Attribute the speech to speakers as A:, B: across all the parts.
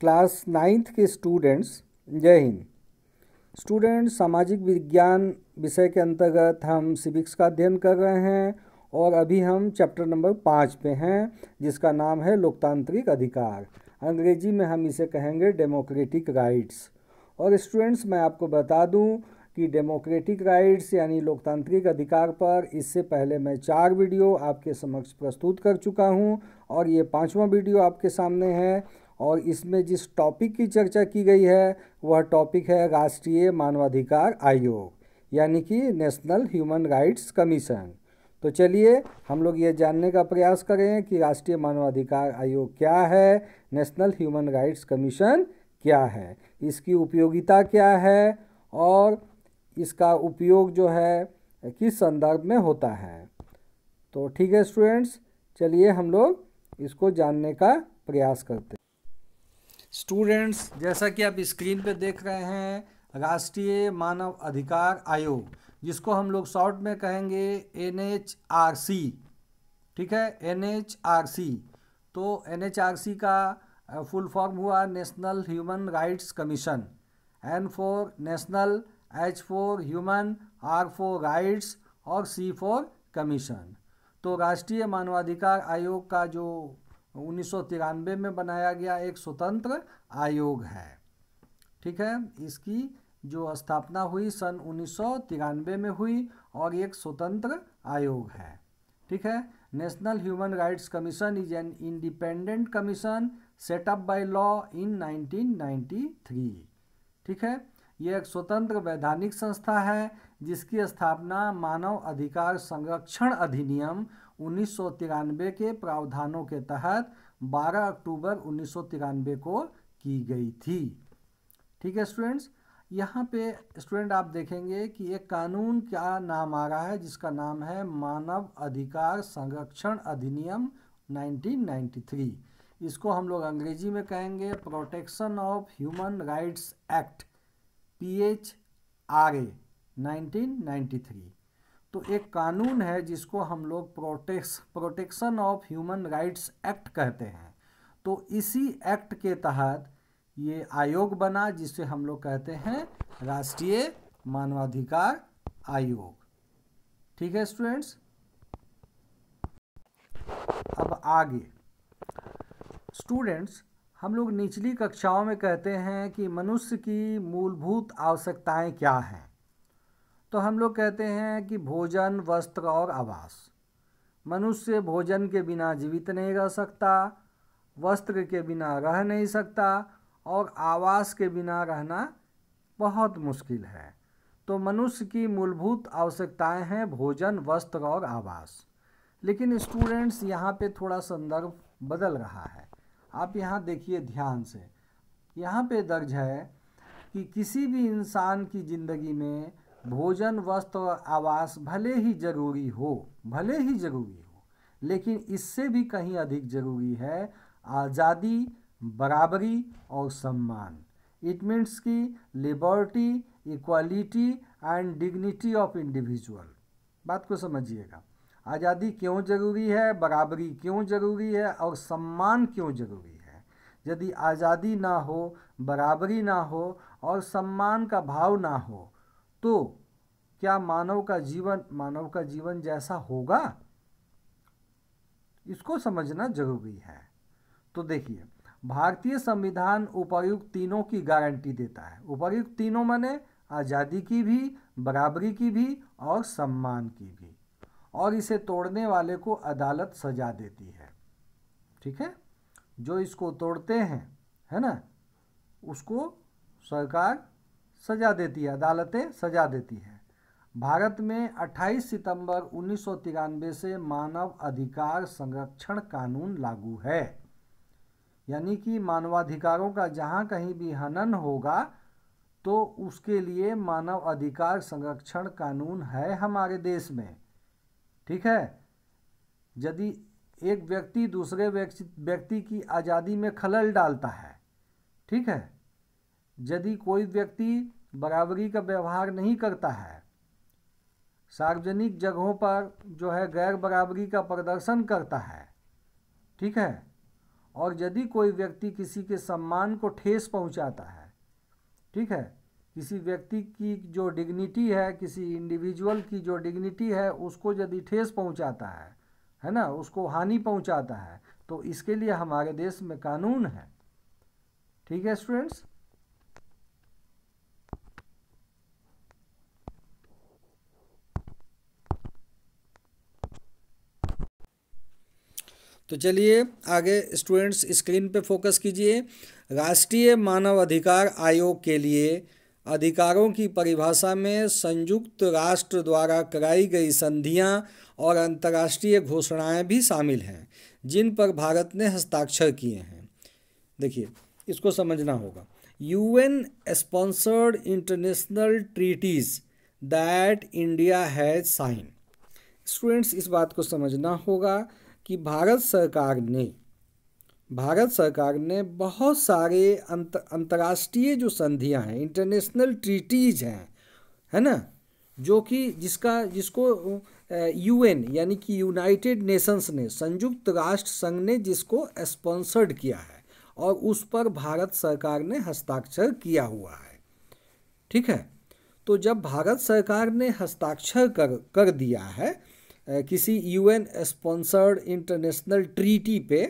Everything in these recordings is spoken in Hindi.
A: क्लास नाइन्थ के स्टूडेंट्स जय हिंद स्टूडेंट्स सामाजिक विज्ञान विषय के अंतर्गत हम सिविक्स का अध्ययन कर रहे हैं और अभी हम चैप्टर नंबर पाँच पे हैं जिसका नाम है लोकतांत्रिक अधिकार अंग्रेजी में हम इसे कहेंगे डेमोक्रेटिक राइट्स और स्टूडेंट्स मैं आपको बता दूं कि डेमोक्रेटिक राइट्स यानी लोकतांत्रिक अधिकार पर इससे पहले मैं चार वीडियो आपके समक्ष प्रस्तुत कर चुका हूं और ये पांचवा वीडियो आपके सामने है और इसमें जिस टॉपिक की चर्चा की गई है वह टॉपिक है राष्ट्रीय मानवाधिकार आयोग यानी कि नेशनल ह्यूमन राइट्स कमीशन तो चलिए हम लोग ये जानने का प्रयास करें कि राष्ट्रीय मानवाधिकार आयोग क्या है नेशनल ह्यूमन राइट्स कमीशन क्या है इसकी उपयोगिता क्या है और इसका उपयोग जो है किस संदर्भ में होता है तो ठीक है स्टूडेंट्स चलिए हम लोग इसको जानने का प्रयास करते हैं स्टूडेंट्स जैसा कि आप स्क्रीन पे देख रहे हैं राष्ट्रीय मानव अधिकार आयोग जिसको हम लोग शॉर्ट में कहेंगे एन ठीक है एन तो एन का फुल फॉर्म हुआ national human rights commission N for national H for human R for rights और सी फोर कमीशन तो राष्ट्रीय मानवाधिकार आयोग का जो उन्नीस में बनाया गया एक स्वतंत्र आयोग है ठीक है इसकी जो स्थापना हुई सन उन्नीस में हुई और एक स्वतंत्र आयोग है ठीक है national human rights commission is an independent commission setup by law in 1993 ठीक है ये एक स्वतंत्र वैधानिक संस्था है जिसकी स्थापना मानव अधिकार संरक्षण अधिनियम उन्नीस के प्रावधानों के तहत 12 अक्टूबर उन्नीस को की गई थी ठीक है स्टूडेंट्स यहाँ पे स्टूडेंट आप देखेंगे कि एक कानून क्या नाम आ रहा है जिसका नाम है मानव अधिकार संरक्षण अधिनियम 1993 इसको हम लोग अंग्रेजी में कहेंगे protection of human rights act P H R A nineteen तो एक कानून है जिसको हम लोग protects protection of human rights act कहते हैं तो इसी एक्ट के तहत ये आयोग बना जिसे हम लोग कहते हैं राष्ट्रीय मानवाधिकार आयोग ठीक है स्टूडेंट्स अब आगे स्टूडेंट्स हम लोग निचली कक्षाओं में कहते हैं कि मनुष्य की मूलभूत आवश्यकताएं क्या हैं तो हम लोग कहते हैं कि भोजन वस्त्र और आवास मनुष्य भोजन के बिना जीवित नहीं रह सकता वस्त्र के बिना रह नहीं सकता और आवास के बिना रहना बहुत मुश्किल है तो मनुष्य की मूलभूत आवश्यकताएं हैं भोजन वस्त्र और आवास लेकिन स्टूडेंट्स यहाँ पे थोड़ा संदर्भ बदल रहा है आप यहाँ देखिए ध्यान से यहाँ पे दर्ज है कि किसी भी इंसान की ज़िंदगी में भोजन वस्त्र और आवास भले ही जरूरी हो भले ही जरूरी हो लेकिन इससे भी कहीं अधिक जरूरी है आज़ादी बराबरी और सम्मान इट मीन्स की liberty equality and dignity of individual बात को समझिएगा आज़ादी क्यों ज़रूरी है बराबरी क्यों ज़रूरी है और सम्मान क्यों ज़रूरी है यदि आज़ादी ना हो बराबरी ना हो और सम्मान का भाव ना हो तो क्या मानव का जीवन मानव का जीवन जैसा होगा इसको समझना ज़रूरी है तो देखिए भारतीय संविधान उपर्युक्त तीनों की गारंटी देता है उपर्युक्त तीनों माने आज़ादी की भी बराबरी की भी और सम्मान की भी और इसे तोड़ने वाले को अदालत सजा देती है ठीक है जो इसको तोड़ते हैं है ना उसको सरकार सजा देती है अदालतें सजा देती हैं भारत में 28 सितंबर उन्नीस से मानव अधिकार संरक्षण कानून लागू है यानी कि मानवाधिकारों का जहाँ कहीं भी हनन होगा तो उसके लिए मानव अधिकार संरक्षण कानून है हमारे देश में ठीक है यदि एक व्यक्ति दूसरे व्यक्ति की आज़ादी में खलल डालता है ठीक है यदि कोई व्यक्ति बराबरी का व्यवहार नहीं करता है सार्वजनिक जगहों पर जो है गैर बराबरी का प्रदर्शन करता है ठीक है और यदि कोई व्यक्ति किसी के सम्मान को ठेस पहुंचाता है ठीक है किसी व्यक्ति की जो डिग्निटी है किसी इंडिविजुअल की जो डिग्निटी है उसको यदि ठेस पहुंचाता है है ना उसको हानि पहुंचाता है तो इसके लिए हमारे देश में कानून है ठीक है स्टूडेंट्स तो चलिए आगे स्टूडेंट्स स्क्रीन पे फोकस कीजिए राष्ट्रीय मानव अधिकार आयोग के लिए अधिकारों की परिभाषा में संयुक्त राष्ट्र द्वारा कराई गई संधियां और अंतर्राष्ट्रीय घोषणाएं भी शामिल हैं जिन पर भारत ने हस्ताक्षर किए हैं देखिए इसको समझना होगा UN sponsored international treaties that India has sign students इस बात को समझना होगा कि भारत सरकार ने भारत सरकार ने बहुत सारे अंत अंतर्राष्ट्रीय जो संधियां हैं इंटरनेशनल ट्रीटीज़ हैं है ना जो कि जिसका जिसको यूएन यानी कि यूनाइटेड नेशंस ने संयुक्त राष्ट्र संघ ने जिसको स्पॉन्सर्ड किया है और उस पर भारत सरकार ने हस्ताक्षर किया हुआ है ठीक है तो जब भारत सरकार ने हस्ताक्षर कर कर दिया है किसी यूएन स्पॉन्सर्ड इंटरनेशनल ट्रीटी पे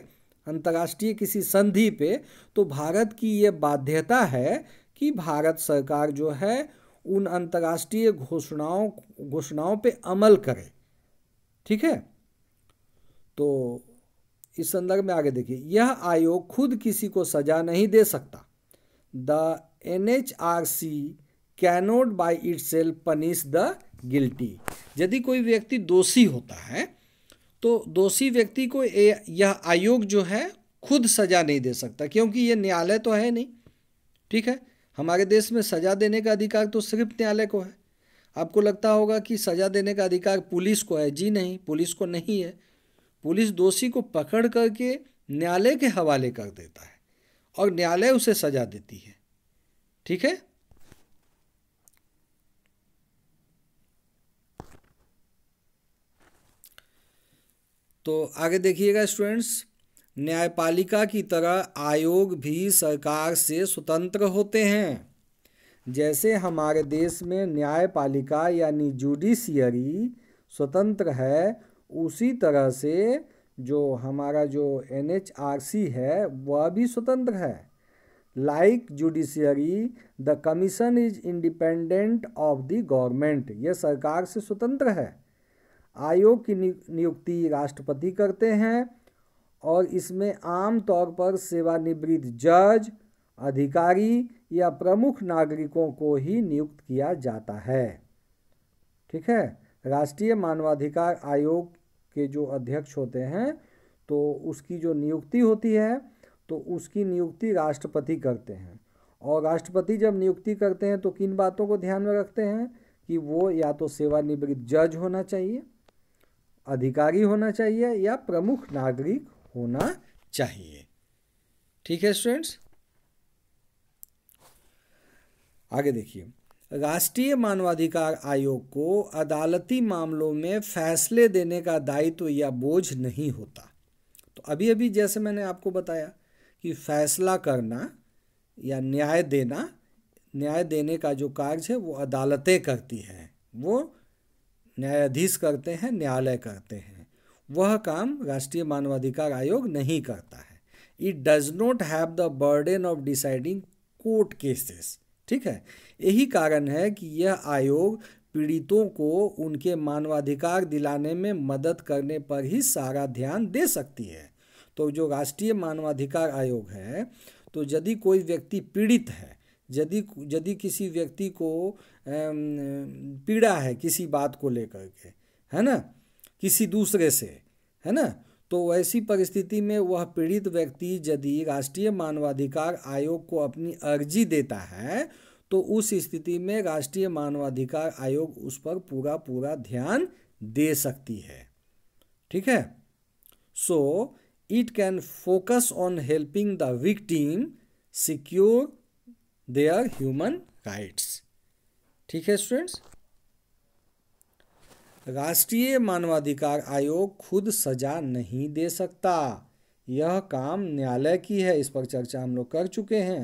A: अंतर्राष्ट्रीय किसी संधि पे तो भारत की ये बाध्यता है कि भारत सरकार जो है उन अंतर्राष्ट्रीय घोषणाओं घोषणाओं पे अमल करे ठीक है तो इस संदर्भ में आगे देखिए यह आयोग खुद किसी को सजा नहीं दे सकता the N H R C cannot by itself punish the guilty यदि कोई व्यक्ति दोषी होता है तो दोषी व्यक्ति को यह आयोग जो है खुद सजा नहीं दे सकता क्योंकि ये न्यायालय तो है नहीं ठीक है हमारे देश में सजा देने का अधिकार तो सिर्फ न्यायालय को है आपको लगता होगा कि सजा देने का अधिकार पुलिस को है जी नहीं पुलिस को नहीं है पुलिस दोषी को पकड़ करके न्यायालय के हवाले कर देता है और न्यायालय उसे सजा देती है ठीक है तो आगे देखिएगा स्टूडेंट्स न्यायपालिका की तरह आयोग भी सरकार से स्वतंत्र होते हैं जैसे हमारे देश में न्यायपालिका यानी जुडिशियरी स्वतंत्र है उसी तरह से जो हमारा जो एन है वह भी स्वतंत्र है like judiciary the commission is independent of the government यह सरकार से स्वतंत्र है आयोग की नियुक्ति राष्ट्रपति करते हैं और इसमें आम तौर पर सेवानिवृत्त जज अधिकारी या प्रमुख नागरिकों को ही नियुक्त किया जाता है ठीक है राष्ट्रीय मानवाधिकार आयोग के जो अध्यक्ष होते हैं तो उसकी जो नियुक्ति होती है तो उसकी नियुक्ति राष्ट्रपति करते हैं और राष्ट्रपति जब नियुक्ति करते हैं तो किन बातों को ध्यान में रखते हैं कि वो या तो सेवानिवृत्त जज होना चाहिए अधिकारी होना चाहिए या प्रमुख नागरिक होना चाहिए ठीक है स्टूडेंट्स आगे देखिए राष्ट्रीय मानवाधिकार आयोग को अदालती मामलों में फैसले देने का दायित्व तो या बोझ नहीं होता तो अभी अभी जैसे मैंने आपको बताया कि फैसला करना या न्याय देना न्याय देने का जो कार्य है वो अदालतें करती हैं वो न्यायाधीश करते हैं न्यायालय करते हैं वह काम राष्ट्रीय मानवाधिकार आयोग नहीं करता है it does not have the burden of deciding court cases ठीक है यही कारण है कि यह आयोग पीड़ितों को उनके मानवाधिकार दिलाने में मदद करने पर ही सारा ध्यान दे सकती है तो जो राष्ट्रीय मानवाधिकार आयोग है तो यदि कोई व्यक्ति पीड़ित है यदि यदि किसी व्यक्ति को पीड़ा है किसी बात को लेकर के है ना किसी दूसरे से है ना तो ऐसी परिस्थिति में वह पीड़ित व्यक्ति यदि राष्ट्रीय मानवाधिकार आयोग को अपनी अर्जी देता है तो उस स्थिति में राष्ट्रीय मानवाधिकार आयोग उस पर पूरा पूरा ध्यान दे सकती है ठीक है so it can focus on helping the victim secure their human rights ठीक है स्टूडेंट्स राष्ट्रीय मानवाधिकार आयोग खुद सजा नहीं दे सकता यह काम न्यायालय की है इस पर चर्चा हम लोग कर चुके हैं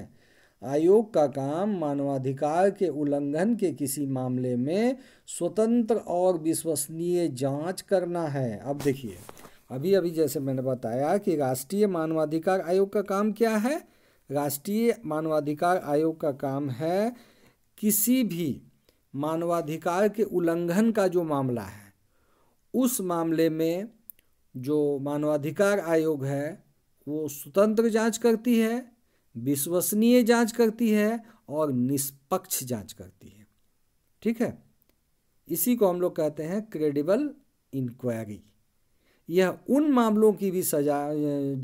A: आयोग का काम मानवाधिकार के उल्लंघन के किसी मामले में स्वतंत्र और विश्वसनीय जांच करना है अब देखिए अभी अभी जैसे मैंने बताया कि राष्ट्रीय मानवाधिकार आयोग का काम क्या है राष्ट्रीय मानवाधिकार आयोग का काम है किसी भी मानवाधिकार के उल्लंघन का जो मामला है उस मामले में जो मानवाधिकार आयोग है वो स्वतंत्र जांच करती है विश्वसनीय जांच करती है और निष्पक्ष जांच करती है ठीक है इसी को हम लोग कहते हैं क्रेडिबल इंक्वायरी यह उन मामलों की भी सजा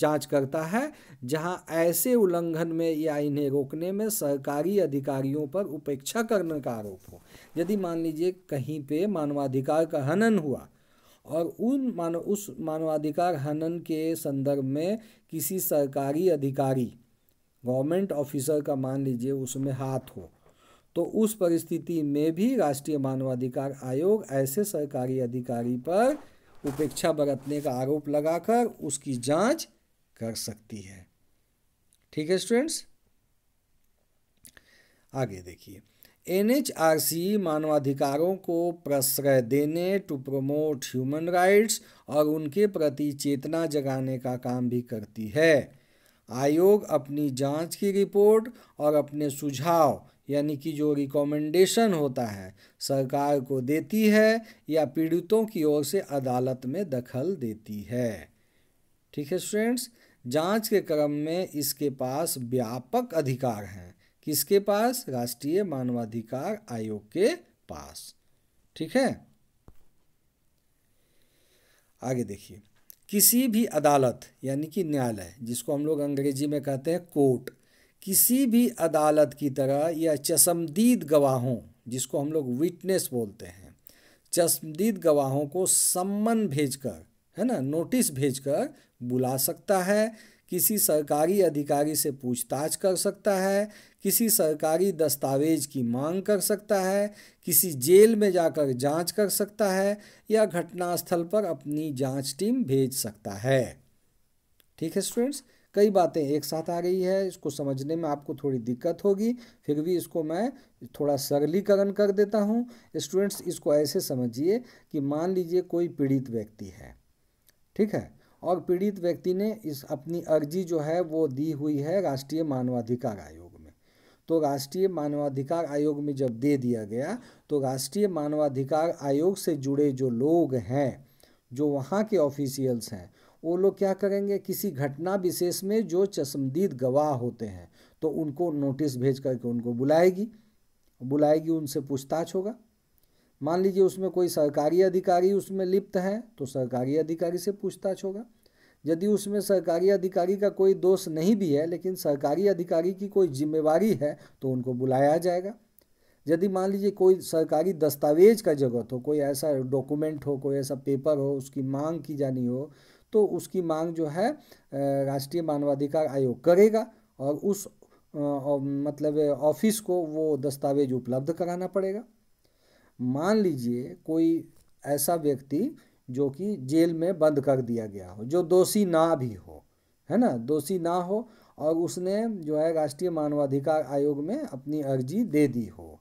A: जांच करता है जहां ऐसे उल्लंघन में या इन्हें रोकने में सरकारी अधिकारियों पर उपेक्षा करने का आरोप हो यदि मान लीजिए कहीं पे मानवाधिकार का हनन हुआ और उन मानव उस मानवाधिकार हनन के संदर्भ में किसी सरकारी अधिकारी गवर्नमेंट ऑफिसर का मान लीजिए उसमें हाथ हो तो उस परिस्थिति में भी राष्ट्रीय मानवाधिकार आयोग ऐसे सरकारी अधिकारी पर उपेक्षा बरतने का आरोप लगाकर उसकी जांच कर सकती है ठीक है स्टूडेंट्स आगे देखिए एनएचआरसी मानवाधिकारों को प्रश्रय देने टू प्रमोट ह्यूमन राइट्स और उनके प्रति चेतना जगाने का काम भी करती है आयोग अपनी जांच की रिपोर्ट और अपने सुझाव यानी कि जो रिकमेंडेशन होता है सरकार को देती है या पीड़ितों की ओर से अदालत में दखल देती है ठीक है स्टूडेंट्स जांच के क्रम में इसके पास व्यापक अधिकार हैं किसके पास राष्ट्रीय मानवाधिकार आयोग के पास ठीक है आगे देखिए किसी भी अदालत यानी कि न्यायालय जिसको हम लोग अंग्रेजी में कहते हैं कोर्ट किसी भी अदालत की तरह या चश्मदीद गवाहों जिसको हम लोग विटनेस बोलते हैं चश्मदीद गवाहों को सम्मन भेजकर है ना नोटिस भेजकर बुला सकता है किसी सरकारी अधिकारी से पूछताछ कर सकता है किसी सरकारी दस्तावेज की मांग कर सकता है किसी जेल में जाकर जांच कर सकता है या घटनास्थल पर अपनी जांच टीम भेज सकता है ठीक है स्टूडेंट्स कई बातें एक साथ आ गई है इसको समझने में आपको थोड़ी दिक्कत होगी फिर भी इसको मैं थोड़ा सरलीकरण कर देता हूँ स्टूडेंट्स इसको ऐसे समझिए कि मान लीजिए कोई पीड़ित व्यक्ति है ठीक है और पीड़ित व्यक्ति ने इस अपनी अर्जी जो है वो दी हुई है राष्ट्रीय मानवाधिकार आयोग में तो राष्ट्रीय मानवाधिकार आयोग में जब दे दिया गया तो राष्ट्रीय मानवाधिकार आयोग से जुड़े जो लोग हैं जो वहाँ के ऑफिशियल्स हैं वो लोग क्या करेंगे किसी घटना विशेष में जो चश्मदीद गवाह होते हैं तो उनको नोटिस भेज करके उनको बुलाएगी बुलाएगी उनसे पूछताछ होगा मान लीजिए उसमें कोई सरकारी अधिकारी उसमें लिप्त है तो सरकारी अधिकारी से पूछताछ होगा यदि उसमें सरकारी अधिकारी का कोई दोष नहीं भी है लेकिन सरकारी अधिकारी की कोई जिम्मेवारी है तो उनको बुलाया जाएगा यदि मान लीजिए कोई सरकारी दस्तावेज का जगत हो कोई ऐसा डॉक्यूमेंट हो कोई ऐसा पेपर हो उसकी मांग की जानी हो तो उसकी मांग जो है राष्ट्रीय मानवाधिकार आयोग करेगा और उस मतलब ऑफिस को वो दस्तावेज उपलब्ध कराना पड़ेगा मान लीजिए कोई ऐसा व्यक्ति जो कि जेल में बंद कर दिया गया हो जो दोषी ना भी हो है ना दोषी ना हो और उसने जो है राष्ट्रीय मानवाधिकार आयोग में अपनी अर्जी दे दी हो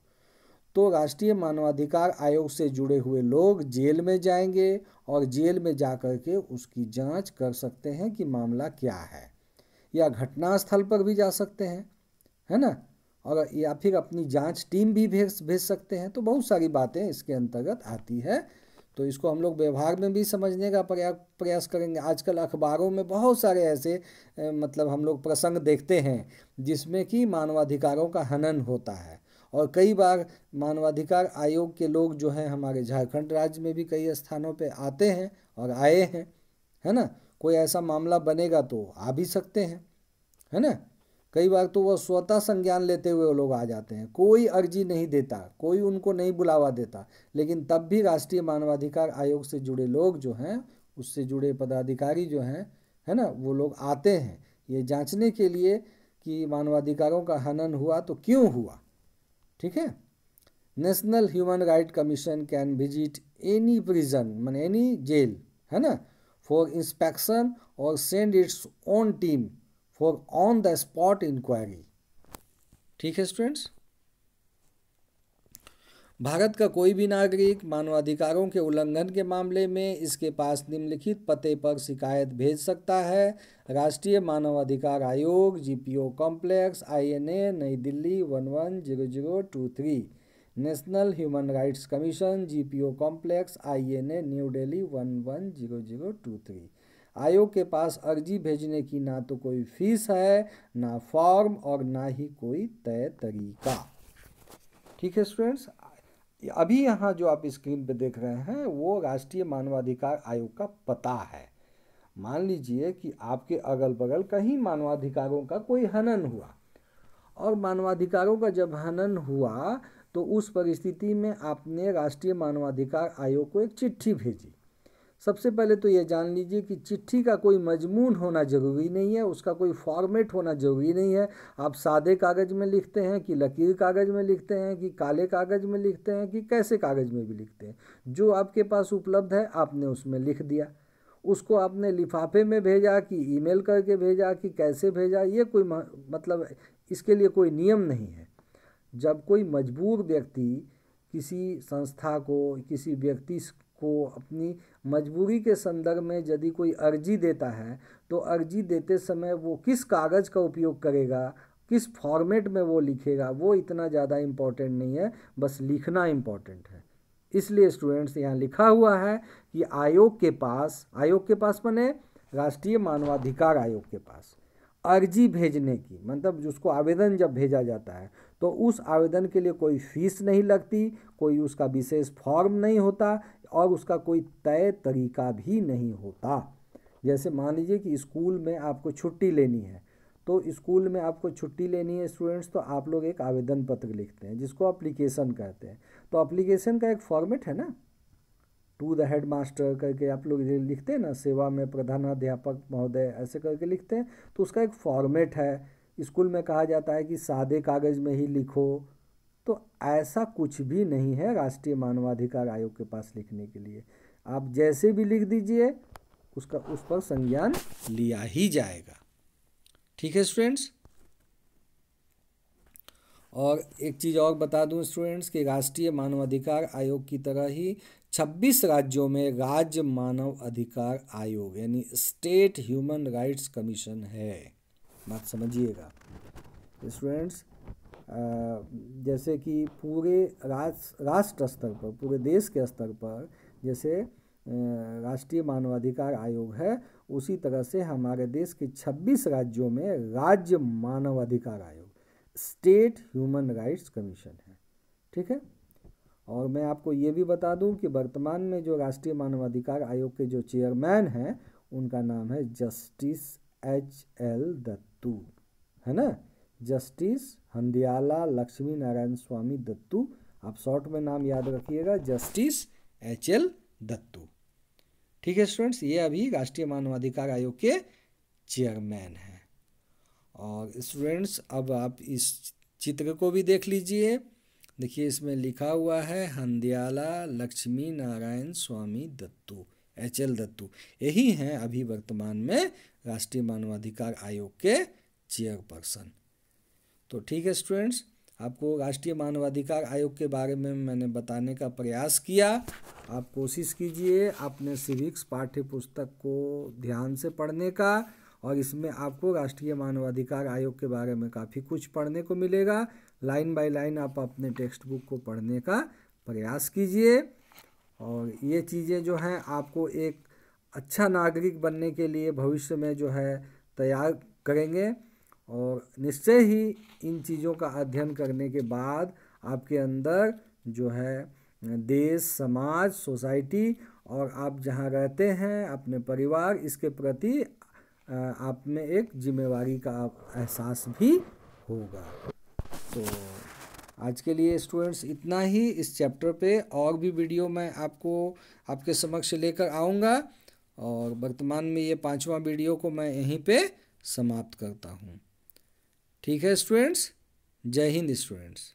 A: तो राष्ट्रीय मानवाधिकार आयोग से जुड़े हुए लोग जेल में जाएंगे और जेल में जा कर के उसकी जांच कर सकते हैं कि मामला क्या है या घटनास्थल पर भी जा सकते हैं है ना और या फिर अपनी जांच टीम भी भेज भेज सकते हैं तो बहुत सारी बातें इसके अंतर्गत आती है तो इसको हम लोग व्यवहार में भी समझने का प्रयास करेंगे आजकल अखबारों में बहुत सारे ऐसे मतलब हम लोग प्रसंग देखते हैं जिसमें कि मानवाधिकारों का हनन होता है और कई बार मानवाधिकार आयोग के लोग जो हैं हमारे झारखंड राज्य में भी कई स्थानों पे आते हैं और आए हैं है ना कोई ऐसा मामला बनेगा तो आ भी सकते हैं है ना कई बार तो वह स्वतः संज्ञान लेते हुए वो लोग आ जाते हैं कोई अर्जी नहीं देता कोई उनको नहीं बुलावा देता लेकिन तब भी राष्ट्रीय मानवाधिकार आयोग से जुड़े लोग जो हैं उससे जुड़े पदाधिकारी जो हैं है ना वो लोग आते हैं ये जांचने के लिए कि मानवाधिकारों का हनन हुआ तो क्यों हुआ ठीक है national human right commission can visit any prison mean any jail है ना फॉर इंस्पेक्शन और send its own team for on the spot inquiry ठीक है स्टूडेंट्स भारत का कोई भी नागरिक मानवाधिकारों के उल्लंघन के मामले में इसके पास निम्नलिखित पते पर शिकायत भेज सकता है राष्ट्रीय मानवाधिकार आयोग जीपीओ कॉम्प्लेक्स आईएनए नई Delhi one one zero zero two three national human rights commission GPO complex INA New Delhi one one zero zero two three आयोग के पास अर्जी भेजने की ना तो कोई फीस है ना फॉर्म और ना ही कोई तय तरीका ठीक है स्टूडेंट्स अभी यहाँ जो आप स्क्रीन पे देख रहे हैं वो राष्ट्रीय मानवाधिकार आयोग का पता है मान लीजिए कि आपके अगल बगल कहीं मानवाधिकारों का कोई हनन हुआ और मानवाधिकारों का जब हनन हुआ तो उस परिस्थिति में आपने राष्ट्रीय मानवाधिकार आयोग को एक चिट्ठी भेजी सबसे पहले तो ये जान लीजिए कि चिट्ठी का कोई मजमून होना ज़रूरी नहीं है उसका कोई फॉर्मेट होना ज़रूरी नहीं है आप सादे कागज़ में लिखते हैं कि लकीर कागज़ में लिखते हैं कि काले कागज़ में लिखते हैं कि कैसे कागज़ में भी लिखते हैं जो आपके पास उपलब्ध है आपने उसमें लिख दिया उसको आपने लिफाफे में भेजा कि ईमेल करके भेजा कि कैसे भेजा ये कोई मतलब इसके लिए कोई नियम नहीं है जब कोई मजबूर व्यक्ति किसी संस्था को किसी व्यक्ति को अपनी मजबूरी के संदर्भ में यदि कोई अर्जी देता है तो अर्जी देते समय वो किस कागज़ का उपयोग करेगा किस फॉर्मेट में वो लिखेगा वो इतना ज़्यादा इम्पॉर्टेंट नहीं है बस लिखना इम्पॉर्टेंट है इसलिए स्टूडेंट्स यहाँ लिखा हुआ है कि आयोग के पास आयोग के पास मैंने राष्ट्रीय मानवाधिकार आयोग के पास अर्जी भेजने की मतलब जिसको आवेदन जब भेजा जाता है तो उस आवेदन के लिए कोई फीस नहीं लगती कोई उसका विशेष फॉर्म नहीं होता और उसका कोई तय तरीका भी नहीं होता जैसे मान लीजिए कि स्कूल में आपको छुट्टी लेनी है तो स्कूल में आपको छुट्टी लेनी है स्टूडेंट्स तो आप लोग एक आवेदन पत्र लिखते हैं जिसको अप्लीकेशन कहते हैं तो अप्लीकेशन का एक फॉर्मेट है ना टू द हेड मास्टर करके आप लोग लिखते हैं ना सेवा में प्रधानाध्यापक महोदय ऐसे करके लिखते हैं तो उसका एक फॉर्मेट है स्कूल में कहा जाता है कि सादे कागज़ में ही लिखो तो ऐसा कुछ भी नहीं है राष्ट्रीय मानवाधिकार आयोग के पास लिखने के लिए आप जैसे भी लिख दीजिए उसका उस पर संज्ञान लिया ही जाएगा ठीक है स्टूडेंट्स और एक चीज़ और बता दूं स्टूडेंट्स कि राष्ट्रीय मानवाधिकार आयोग की तरह ही 26 राज्यों में राज्य मानव अधिकार आयोग यानी स्टेट ह्यूमन राइट्स कमीशन है बात समझिएगा तो स्टूडेंट्स जैसे कि पूरे राष्ट्र स्तर पर पूरे देश के स्तर पर जैसे राष्ट्रीय मानवाधिकार आयोग है उसी तरह से हमारे देश के 26 राज्यों में राज्य मानवाधिकार आयोग स्टेट ह्यूमन राइट्स कमीशन है ठीक है और मैं आपको ये भी बता दूं कि वर्तमान में जो राष्ट्रीय मानवाधिकार आयोग के जो चेयरमैन हैं उनका नाम है जस्टिस एच एल दत्तू है ना जस्टिस हंदियाला लक्ष्मी नारायण स्वामी दत्तू आप शॉर्ट में नाम याद रखिएगा जस्टिस एच एल दत्तू ठीक है स्टूडेंट्स ये अभी राष्ट्रीय मानवाधिकार आयोग के चेयरमैन हैं और स्टूडेंट्स अब आप इस चित्र को भी देख लीजिए देखिए इसमें लिखा हुआ है हंदियाला लक्ष्मी नारायण स्वामी दत्तू एच एल दत्तू यही हैं अभी वर्तमान में राष्ट्रीय मानवाधिकार आयोग के चेयरपर्सन तो ठीक है स्टूडेंट्स आपको राष्ट्रीय मानवाधिकार आयोग के बारे में मैंने बताने का प्रयास किया आप कोशिश कीजिए अपने सिविक्स पाठ्य पुस्तक को ध्यान से पढ़ने का और इसमें आपको राष्ट्रीय मानवाधिकार आयोग के बारे में काफ़ी कुछ पढ़ने को मिलेगा लाइन बाय लाइन आप अपने टेक्स्ट बुक को पढ़ने का प्रयास कीजिए और ये चीज़ें जो हैं आपको एक अच्छा नागरिक बनने के लिए भविष्य में जो है तैयार करेंगे और निश्चय ही इन चीज़ों का अध्ययन करने के बाद आपके अंदर जो है देश समाज सोसाइटी और आप जहाँ रहते हैं अपने परिवार इसके प्रति आप में एक जिम्मेवारी का एहसास भी होगा तो आज के लिए स्टूडेंट्स इतना ही इस चैप्टर पे और भी वीडियो मैं आपको आपके समक्ष लेकर आऊँगा और वर्तमान में ये पांचवा वीडियो को मैं यहीं पे समाप्त करता हूँ ठीक है स्टूडेंट्स जय हिंद स्टूडेंट्स